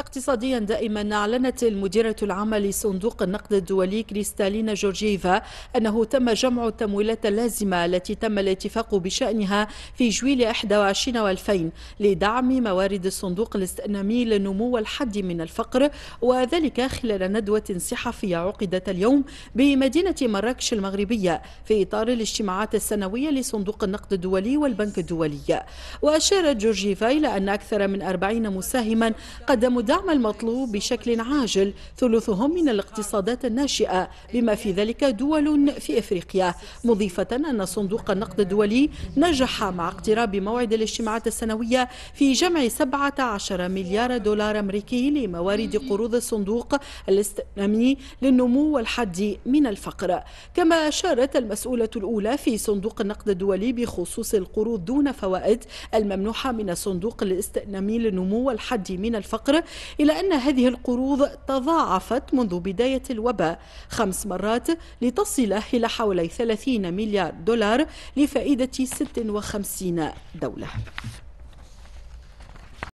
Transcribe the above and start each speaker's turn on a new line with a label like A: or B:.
A: اقتصاديا دائما أعلنت المديرة العامة لصندوق النقد الدولي كريستالينا جورجيفا أنه تم جمع التمويلات اللازمة التي تم الاتفاق بشأنها في جويل 21 و2000 لدعم موارد الصندوق الاستئنامي للنمو والحد من الفقر وذلك خلال ندوة صحفية عقدت اليوم بمدينة مراكش المغربية في إطار الاجتماعات السنوية لصندوق النقد الدولي والبنك الدولي وأشارت جورجيفا إلى أن أكثر من 40 مساهما قدموا الدعم المطلوب بشكل عاجل ثلثهم من الاقتصادات الناشئة بما في ذلك دول في إفريقيا مضيفة أن صندوق النقد الدولي نجح مع اقتراب موعد الاجتماعات السنوية في جمع 17 مليار دولار أمريكي لموارد قروض الصندوق الاستئنامي للنمو والحد من الفقر كما أشارت المسؤولة الأولى في صندوق النقد الدولي بخصوص القروض دون فوائد الممنوحة من الصندوق الاستئنامي للنمو والحد من الفقر إلى أن هذه القروض تضاعفت منذ بداية الوباء خمس مرات لتصل إلى حوالي 30 مليار دولار لفائدة 56 دولة